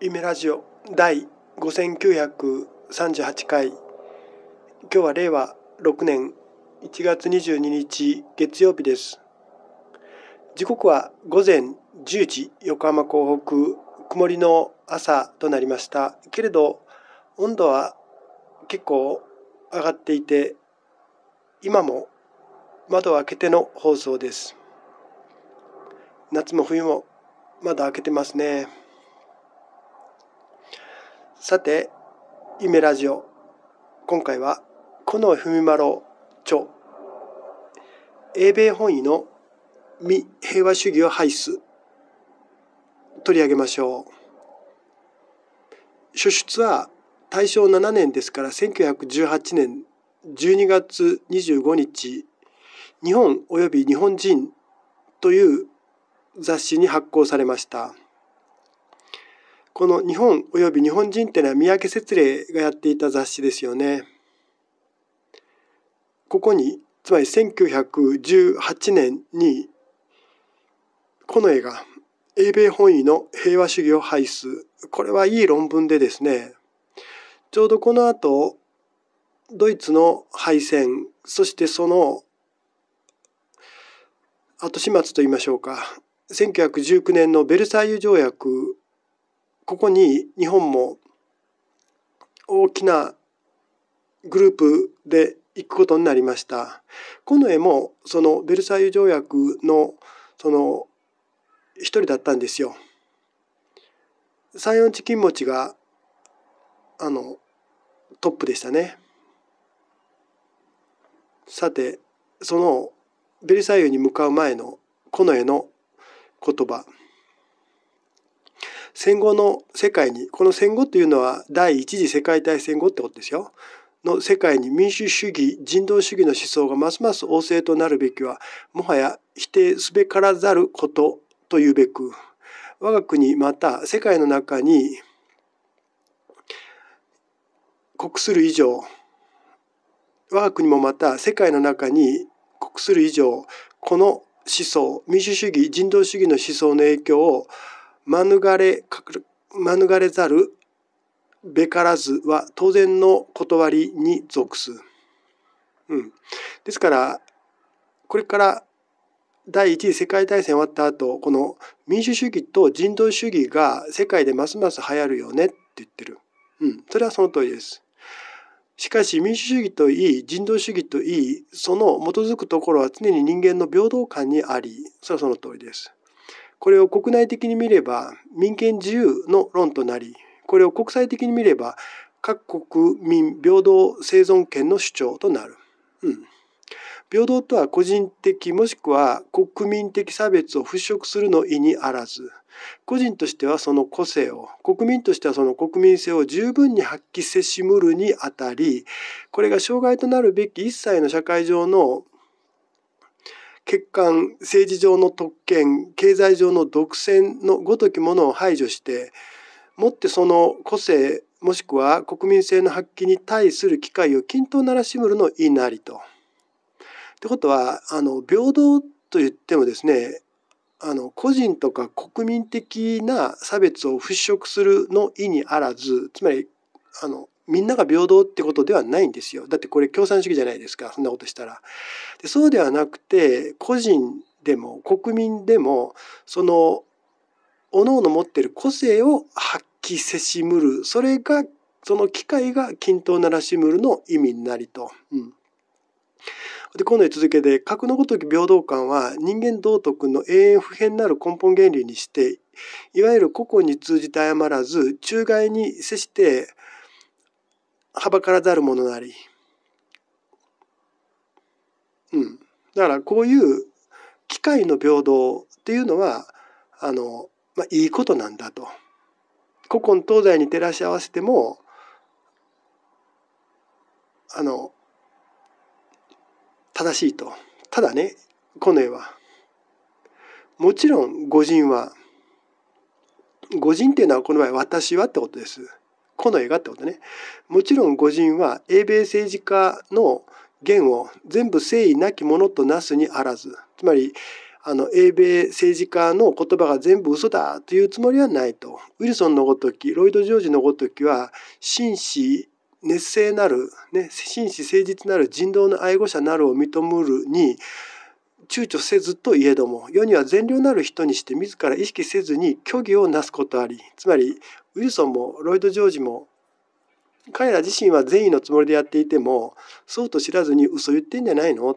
夢ラジオ第5938回今日は令和6年1月22日月曜日です時刻は午前10時横浜港北曇りの朝となりましたけれど温度は結構上がっていて今も窓を開けての放送です夏も冬もまだ開けてますね。さて、イメラジオ。今回は、このふみまろ著、英米本位の未平和主義を廃止。取り上げましょう。初出は大正7年ですから1918年12月25日、日本及び日本人という雑誌に発行されました。この日本及び日本人っていうのは三宅節礼がやっていた雑誌ですよね。ここにつまり1918年に近衛が英米本位の平和主義を廃すこれはいい論文でですねちょうどこの後ドイツの敗戦そしてその後始末といいましょうか1919年のベルサイユ条約ここに日本も大きなグループで行くことになりました。この絵もそのベルサイユ条約のその一人だったんですよ。34チキン持ちがあのトップでしたね。さてそのベルサイユに向かう前のこの絵の言葉戦後の世界にこの戦後というのは第一次世界大戦後ってことですよ。の世界に民主主義人道主義の思想がますます旺盛となるべきはもはや否定すべからざることというべく我が国また世界の中に国する以上我が国もまた世界の中に国する以上この思想民主主義人道主義の思想の影響を免れ免れざるべからずは当然の断りに属す。うん、ですからこれから第一次世界大戦終わった後この民主主義と人道主義が世界でますます流行るよねって言ってる。うん、それはその通りです。しかし民主主義といい人道主義といいその基づくところは常に人間の平等感にありそれはその通りです。これを国内的に見れば民権自由の論となり、これを国際的に見れば各国民平等生存権の主張となる。うん。平等とは個人的もしくは国民的差別を払拭するの意にあらず、個人としてはその個性を、国民としてはその国民性を十分に発揮せしむるにあたり、これが障害となるべき一切の社会上の欠陥政治上の特権経済上の独占のごときものを排除してもってその個性もしくは国民性の発揮に対する機会を均等ならしむるのいなりと。ってことはあの平等と言ってもですねあの個人とか国民的な差別を払拭するの意にあらずつまりあのみんなが平等ってことではないんですよ。だってこれ共産主義じゃないですか。そんなことしたら。でそうではなくて、個人でも国民でも、その、各々持ってる個性を発揮せしむる。それが、その機会が均等ならしむるの意味になりと。うん。で、今度に続けて、核のごとき平等感は人間道徳の永遠不変なる根本原理にして、いわゆる個々に通じて誤らず、中外に接して、はばからざるものなり。うん。だからこういう機会の平等っていうのは、あの、まあ、いいことなんだと。古今東西に照らし合わせても、あの、正しいと。ただね、この絵は。もちろん、御人は、御人っていうのはこの場合、私はってことです。この映画ってことね。もちろん御人は英米政治家の言を全部誠意なきものとなすにあらず。つまり、あの英米政治家の言葉が全部嘘だというつもりはないと。ウィルソンのごとき、ロイド・ジョージのごときは、紳士、熱性なる、ね、紳士誠実なる人道の愛護者なるを認むるに、躊躇せずといえども世には善良なる人にして自ら意識せずに虚偽をなすことありつまりウィルソンもロイド・ジョージも彼ら自身は善意のつもりでやっていてもそうと知らずに嘘言ってんじゃないの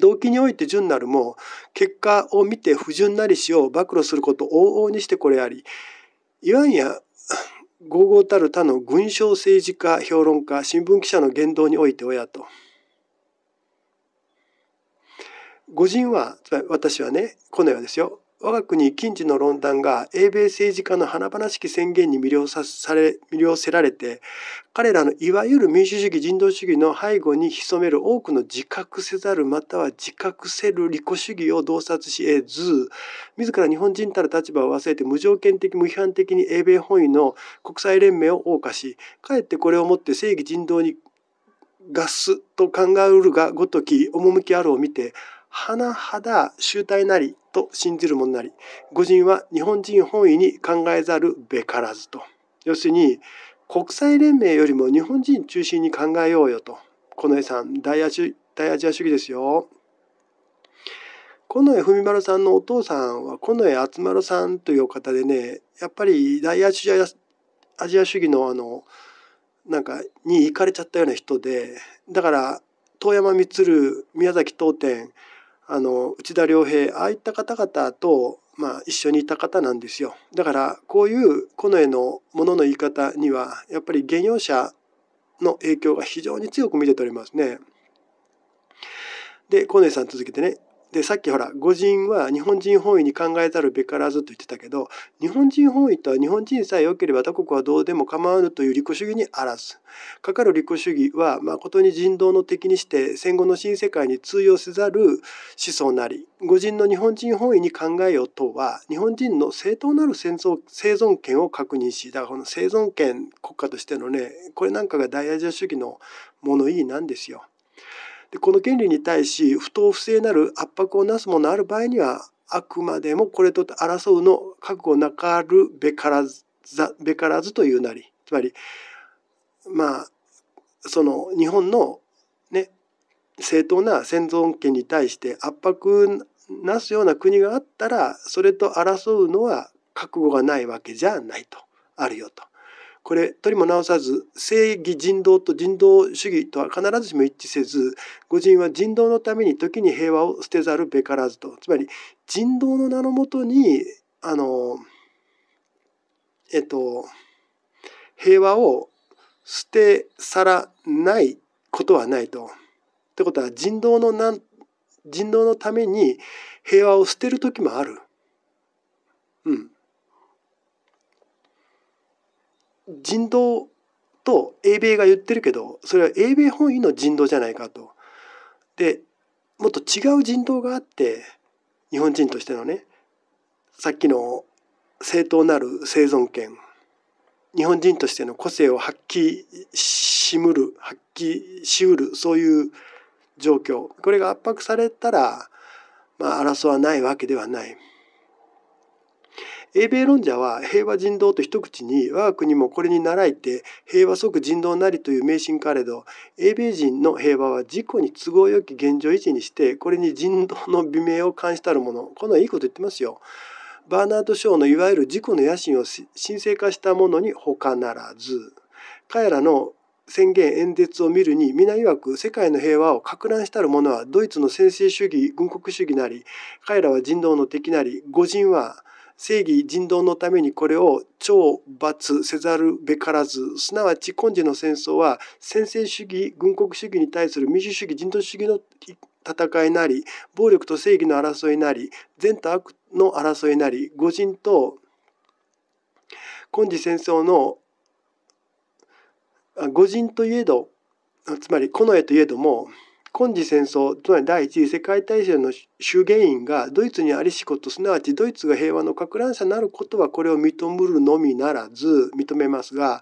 動機において純なるも結果を見て不純なりしを暴露すること往々にしてこれありいわんや豪々たる他の軍将政治家評論家新聞記者の言動において親と。個人はつまり私はねこのようですよ我が国近似の論壇が英米政治家の華々しき宣言に魅了さされ魅了せられて彼らのいわゆる民主主義人道主義の背後に潜める多くの自覚せざるまたは自覚せる利己主義を洞察し得ず自ら日本人たる立場を忘れて無条件的無批判的に英米本位の国際連盟を謳歌しかえってこれをもって正義人道に合すと考えうるがごとき趣あるを見て甚だ集体なりと信じる者なり、語人は日本人本位に考えざるべからずと。要するに、国際連盟よりも日本人中心に考えようよと。近衛さん、大アジア主義ですよ。近衛文丸さんのお父さんは近衛厚丸さんというお方でね、やっぱり大アジアアジア主義のあの、なんかに行かれちゃったような人で、だから遠山満宮崎東天あの内田良平ああいった方々と、まあ、一緒にいた方なんですよだからこういう近衛のものの言い方にはやっぱり原用者の影響が非常に強く見て取れますね。での絵さん続けてねでさっきほら語人は日本人本位に考えざるべからずと言ってたけど日本人本位とは日本人さえ良ければ他国はどうでも構わぬという利己主義にあらずかかる利己主義は誠に人道の敵にして戦後の新世界に通用せざる思想なり語人の日本人本位に考えようとは日本人の正当なる戦争生存権を確認しだからこの生存権国家としてのねこれなんかが大アジア主義の物言いなんですよ。でこの権利に対し不当不正なる圧迫をなすものある場合にはあくまでもこれと争うの覚悟なかるべからずべからずというなりつまりまあその日本のね正当な先存権に対して圧迫なすような国があったらそれと争うのは覚悟がないわけじゃないとあるよと。これ取りも直さず正義人道と人道主義とは必ずしも一致せず御人は人道のために時に平和を捨てざるべからずとつまり人道の名のもとにあのえっと平和を捨て去らないことはないと。ってことは人道のなん人道のために平和を捨てる時もある。うん。人道と英米が言ってるけどそれは英米本位の人道じゃないかと。でもっと違う人道があって日本人としてのねさっきの正当なる生存権日本人としての個性を発揮しむる発揮しうるそういう状況これが圧迫されたら、まあ、争わないわけではない。英米論者は平和人道と一口に我が国もこれに倣いて平和即人道なりという迷信れど英米人の平和は自己に都合よき現状維持にしてこれに人道の美名を冠したるものこのいいこと言ってますよ。バーナード・ショーのいわゆる自己の野心を神聖化したものに他ならず彼らの宣言演説を見るに皆曰く世界の平和をく乱したる者はドイツの専制主義軍国主義なり彼らは人道の敵なり誤人は正義人道のためにこれを懲罰せざるべからずすなわち今時の戦争は専制主義軍国主義に対する民主主義人道主義の戦いなり暴力と正義の争いなり善と悪の争いなり誤人と今時戦争の誤人といえどつまり近衛といえども今次戦争つまり第一次世界大戦の主原因がドイツにありしことすなわちドイツが平和の拡乱者なることはこれを認むるのみならず認めますが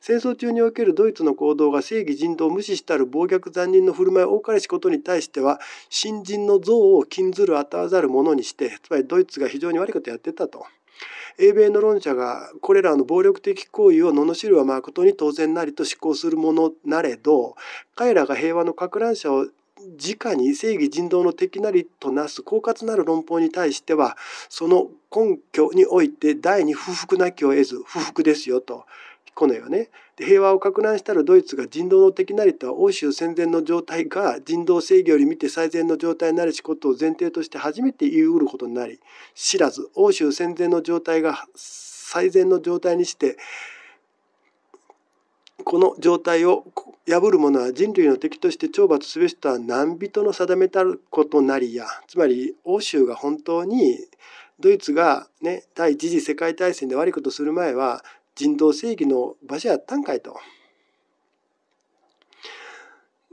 戦争中におけるドイツの行動が正義人道を無視したる暴虐残忍の振る舞いを多かれしことに対しては新人の憎悪を禁ずるあたわざるものにしてつまりドイツが非常に悪いことやってたと。英米の論者がこれらの暴力的行為を罵るは誠に当然なりと思考するものなれど彼らが平和の拡乱者を直に正義人道の敵なりとなす狡猾なる論法に対してはその根拠において第二不服なきを得ず不服ですよとこのよねで平和を拡乱したらドイツが人道の敵なりとは欧州戦前の状態が人道制御より見て最善の状態になるしことを前提として初めて言うることになり知らず欧州戦前の状態が最善の状態にしてこの状態を破る者は人類の敵として懲罰すべしとは何人の定めたることなりやつまり欧州が本当にドイツが、ね、第一次世界大戦で悪いことする前は人道正義の場所やったんかいと。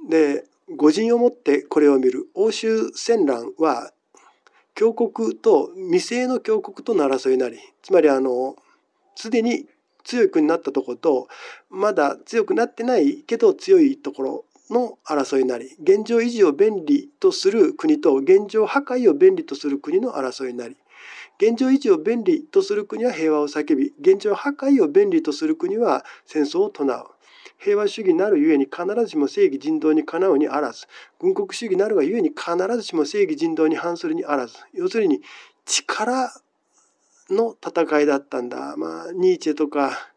で御人をもってこれを見る欧州戦乱は強国と未成の強国との争いなりつまりあのすでに強くなったところとまだ強くなってないけど強いところの争いなり現状維持を便利とする国と現状破壊を便利とする国の争いなり現状維持を便利とする国は平和を叫び現状破壊を便利とする国は戦争を唱う。平和主義なるゆえに必ずしも正義人道にかなうにあらず軍国主義なるがゆえに必ずしも正義人道に反するにあらず要するに力の戦いだったんだまあニーチェとか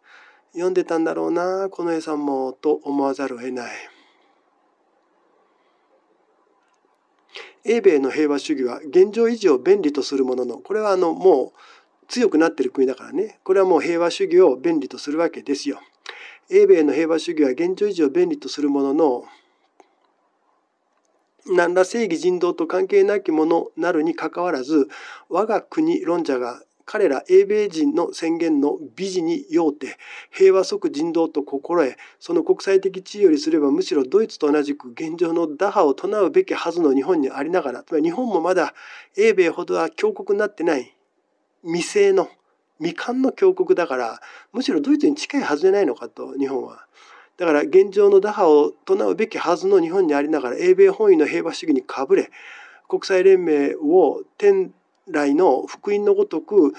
読んでたんだろうなこの絵さんもと思わざるを得ない。英米の平和主義は現状維持を便利とするもののこれはあのもう強くなってる国だからねこれはもう平和主義を便利とするわけですよ。英米の平和主義は現状維持を便利とするものの何ら正義人道と関係なきものなるにかかわらず我が国論者が彼ら英米人の宣言の美事にようて平和即人道と心得その国際的地位よりすればむしろドイツと同じく現状の打破を唱うべきはずの日本にありながらつまり日本もまだ英米ほどは強国になってない未成の未完の強国だからむしろドイツに近いはずじゃないのかと日本は。だから現状の打破を唱うべきはずの日本にありながら英米本位の平和主義にかぶれ国際連盟を天来の福音のごとく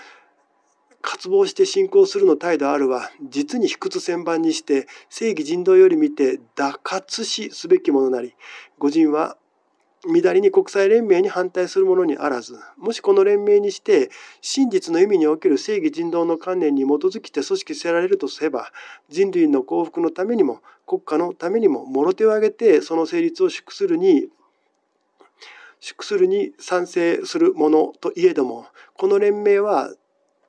渇望して信仰するの態度あるは実に卑屈千番にして正義人道より見て打活しすべきものなり御人は乱りに国際連盟に反対するものにあらずもしこの連盟にして真実の意味における正義人道の観念に基づきて組織せられるとすれば人類の幸福のためにも国家のためにももろ手を挙げてその成立を祝するにするに賛成するものといえどもこの連盟は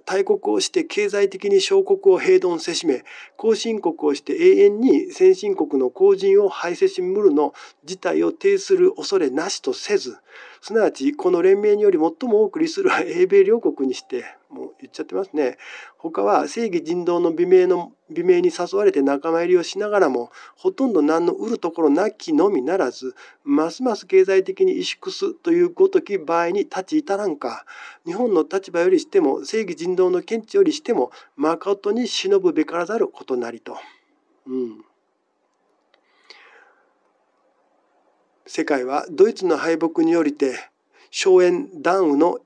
大国をして経済的に小国を平等せしめ後進国をして永遠に先進国の後人を排せしむるの事態を呈する恐れなしとせずすなわちこの連盟により最も多く利するは英米両国にしてもう言っちゃってますね他は正義人道の美名の美名に誘われて仲間入りをしながらもほとんど何の売るところなきのみならずますます経済的に萎縮すというごとき場合に立ち至らんか日本の立場よりしても正義人道の見地よりしてもまことに忍ぶべからざることなりと。うん世界はドイツの敗北によりて荘園男雨の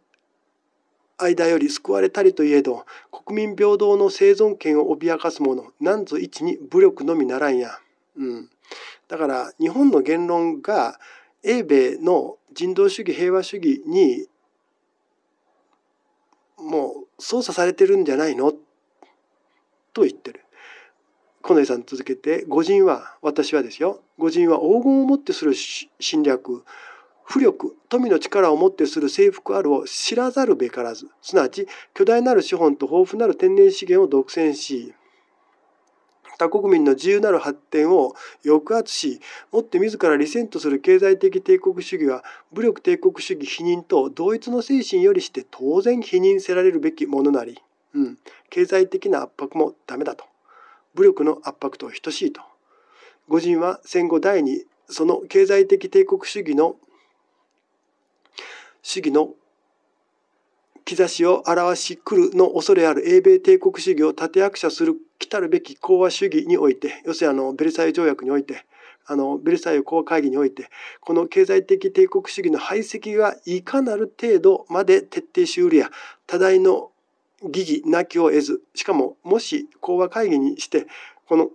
間より救われたりといえど国民平等の生存権を脅かすものなんぞ一に武力のみならんや、うん、だから日本の言論が英米の人道主義平和主義にもう操作されてるんじゃないのと言ってる。近内さん続けて、五人は、私はですよ、五人は黄金をもってする侵略、浮力、富の力をもってする征服あるを知らざるべからず、すなわち巨大なる資本と豊富なる天然資源を独占し、他国民の自由なる発展を抑圧し、もって自ら利戦とする経済的帝国主義は、武力帝国主義否認と同一の精神よりして当然否認せられるべきものなり、うん、経済的な圧迫もダメだと。武力の圧迫と等しいと。五人は戦後第二その経済的帝国主義の主義の兆しを表し来るの恐れある英米帝国主義を立役者する来たるべき講和主義において要するにあのベルサイユ条約においてあのベルサイユ講和会議においてこの経済的帝国主義の排斥がいかなる程度まで徹底しうるや多大の疑義なきを得ず、しかももし講和会議にして、この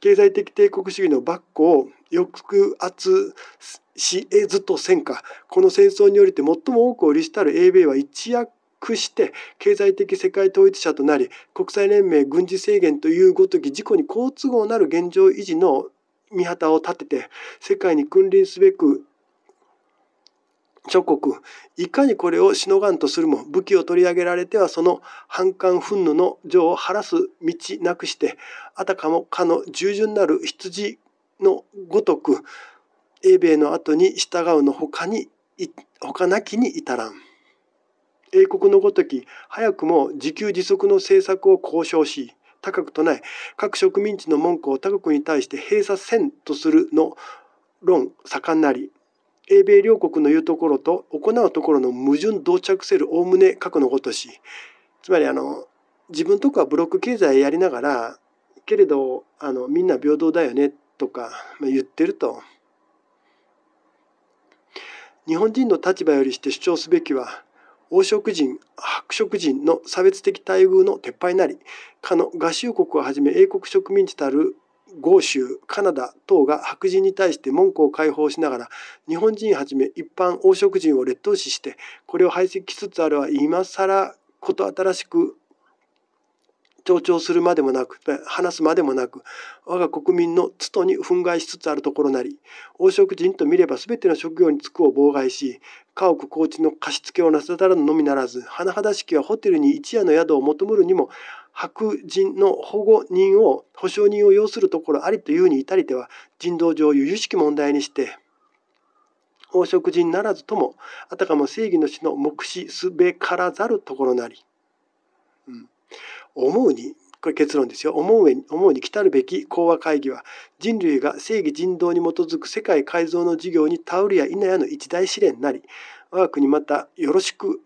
経済的帝国主義の跋扈を抑圧し得ずとせんか、この戦争において最も多くを利したる英米は一躍して経済的世界統一者となり国際連盟軍事制限というごとき事故に好都合なる現状維持の見旗を立てて世界に君臨すべく諸国いかにこれをしのがんとするも武器を取り上げられてはその反感憤怒の情を晴らす道なくしてあたかもかの従順なる羊のごとく英米の後に従うのほかに他なきに至らん。英国のごとき早くも自給自足の政策を交渉し高く唱え各植民地の門戸を他国に対して閉鎖せんとするの論盛んなり英米両国の言うところと行うところの矛盾同着せるおおむね過去のごとしつまりあの自分とかブロック経済やりながらけれどあのみんな平等だよねとか言ってると日本人の立場よりして主張すべきは黄色人白色人の差別的待遇の撤廃なりかの合衆国をはじめ英国植民地たる豪州カナダ等が白人に対して門戸を開放しながら日本人はじめ一般黄色人を劣等視してこれを排斥しつつあるは今更こと新しく強調するまでもなく話すまでもなく我が国民の都に憤慨しつつあるところなり黄色人と見れば全ての職業に就くを妨害し家屋高地の貸し付けをなさらぬのみならず甚だしきはホテルに一夜の宿を求むるにも白人の保護人を保証人を要するところありというに至りては人道上由々しき問題にして黄色人ならずともあたかも正義の死の目視すべからざるところなり、うん、思うにこれ結論ですよ思う思うに来たるべき講和会議は人類が正義人道に基づく世界改造の事業に頼るや否やの一大試練なり我が国またよろしく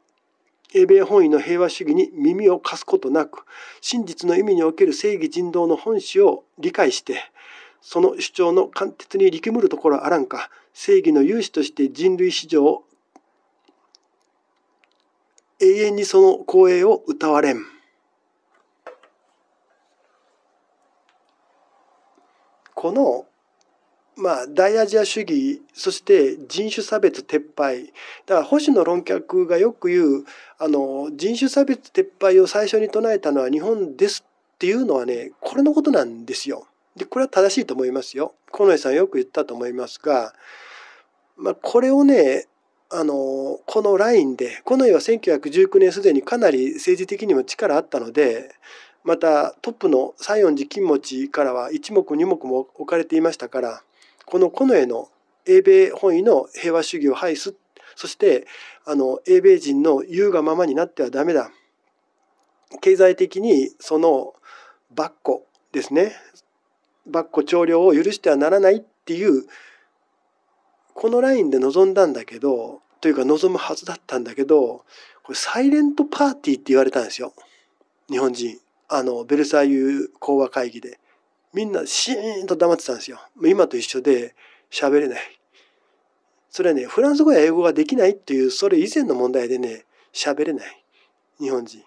英米本位の平和主義に耳を貸すことなく真実の意味における正義人道の本旨を理解してその主張の貫徹に力むるところあらんか正義の勇士として人類史上永遠にその光栄を歌われん。このまあ、大アジア主義そして人種差別撤廃だから保守の論客がよく言うあの人種差別撤廃を最初に唱えたのは日本ですっていうのはねこれのことなんですよ。でこれは正しいと思いますよ。近衛さんよく言ったと思いますが、まあ、これをねあのこのラインで近衛は1919年すでにかなり政治的にも力あったのでまたトップの西園寺金持ちからは一目二目も置かれていましたから。この近衛の英米本位の平和主義を廃すそしてあの英米人の言うがままになってはダメだ経済的にそのバッコですねバッコ徴領を許してはならないっていうこのラインで望んだんだけどというか望むはずだったんだけどこれサイレントパーティーって言われたんですよ日本人あのベルサイユ講和会議で。みんなシーンと黙ってたんですよ。今と一緒で喋れない。それはね、フランス語や英語ができないっていう、それ以前の問題でね、喋れない。日本人。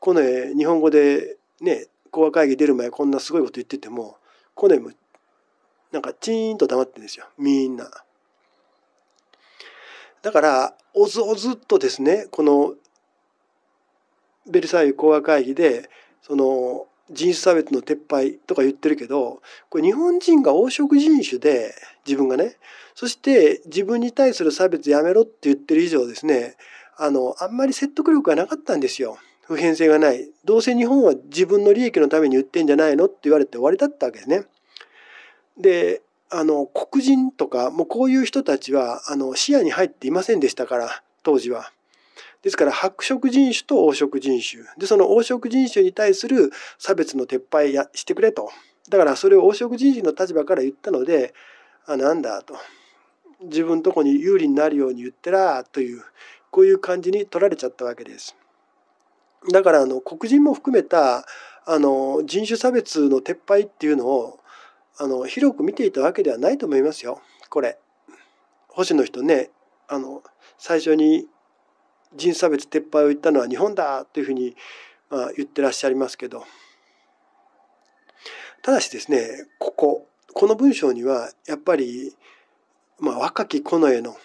この、日本語でね、講和会議出る前こんなすごいこと言ってても、この、も、なんかチーンと黙ってるんですよ。みんな。だから、おずおずっとですね、このベルサイユ講和会議で、その人種差別の撤廃とか言ってるけど、これ日本人が黄色人種で、自分がね、そして自分に対する差別やめろって言ってる以上ですね、あの、あんまり説得力がなかったんですよ。普遍性がない。どうせ日本は自分の利益のために言ってんじゃないのって言われて終わりだったわけですね。で、あの、黒人とか、もうこういう人たちは、あの、視野に入っていませんでしたから、当時は。ですから白色人種と黄色人種でその黄色人種に対する差別の撤廃やしてくれとだからそれを黄色人種の立場から言ったのであなんだと自分とこに有利になるように言ってらというこういう感じに取られちゃったわけです。だからあの黒人も含めたあの人種差別の撤廃っていうのをあの広く見ていたわけではないと思いますよこれ。星の人ねあの最初に人差別撤廃を言ったのは日本だというふうにまあ言ってらっしゃいますけどただしですねこここの文章にはやっぱり、まあ、若き近衛の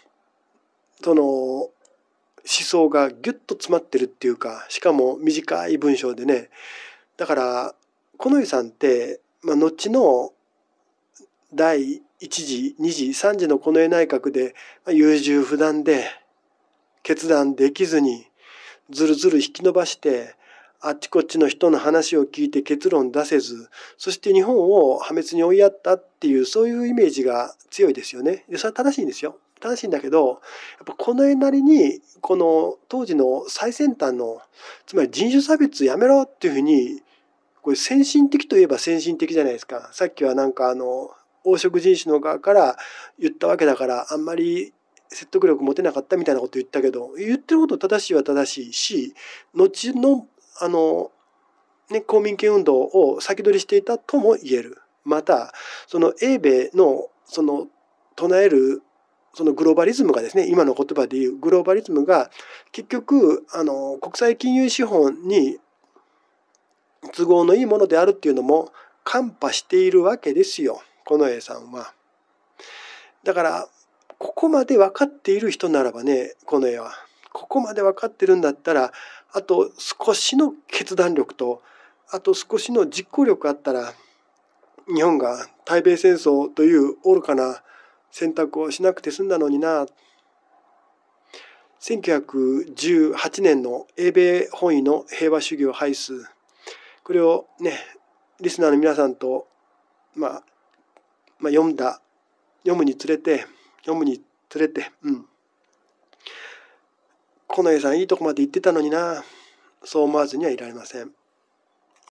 その思想がギュッと詰まってるっていうかしかも短い文章でねだから近衛さんって、まあ、後の第1次2次3次の近衛内閣で優柔不断で決断できずに、ずるずる引き伸ばして、あっちこっちの人の話を聞いて結論出せず、そして日本を破滅に追いやったっていう、そういうイメージが強いですよね。で、それは正しいんですよ。正しいんだけど、やっぱこの絵なりに、この当時の最先端の、つまり人種差別やめろっていうふうに、これ先進的といえば先進的じゃないですか。さっきはなんかあの、黄色人種の側から言ったわけだから、あんまり説得力持てなかったみたいなこと言ったけど言ってること正しいは正しいし後のあの、ね、公民権運動を先取りしていたとも言える。またその英米のその唱えるそのグローバリズムがですね今の言葉で言うグローバリズムが結局あの国際金融資本に都合のいいものであるっていうのも看破しているわけですよこの A さんは。だからここまで分かっている人ならばね、この絵は。ここまで分かってるんだったら、あと少しの決断力と、あと少しの実行力あったら、日本が対米戦争という愚かな選択をしなくて済んだのにな。1918年の英米本位の平和主義を廃す。これをね、リスナーの皆さんと、まあ、まあ、読んだ、読むにつれて、読むにつれて、うん。近衛さんいいとこまで行ってたのになそう思わずにはいられません。